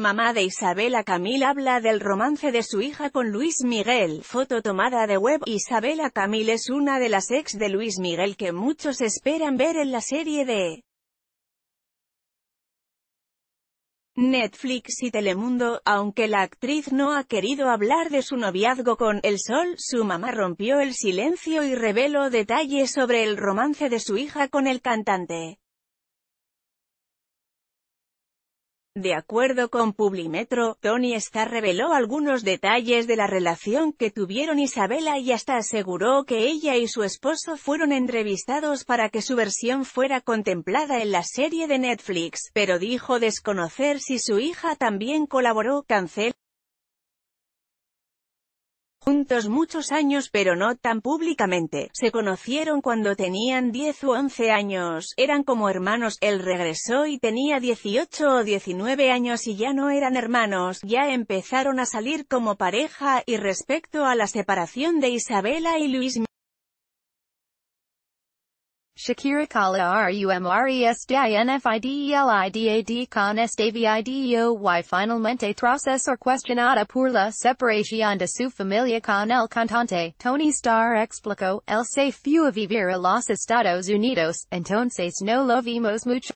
Mamá de Isabela Camil habla del romance de su hija con Luis Miguel, foto tomada de web, Isabela Camil es una de las ex de Luis Miguel que muchos esperan ver en la serie de Netflix y Telemundo, aunque la actriz no ha querido hablar de su noviazgo con El Sol, su mamá rompió el silencio y reveló detalles sobre el romance de su hija con el cantante. De acuerdo con Publimetro, Tony Starr reveló algunos detalles de la relación que tuvieron Isabela y hasta aseguró que ella y su esposo fueron entrevistados para que su versión fuera contemplada en la serie de Netflix, pero dijo desconocer si su hija también colaboró, juntos muchos años pero no tan públicamente. Se conocieron cuando tenían 10 u 11 años, eran como hermanos, él regresó y tenía 18 o 19 años y ya no eran hermanos, ya empezaron a salir como pareja, y respecto a la separación de Isabela y Luis Shakira Kala R U M R E S D I N F I D E L I D A D con estavidio y finalmente proceso questionada por la separación de su familia con el cantante, Tony Starr explicó, el se fue a vivir a los Estados Unidos, entonces no lo vimos mucho.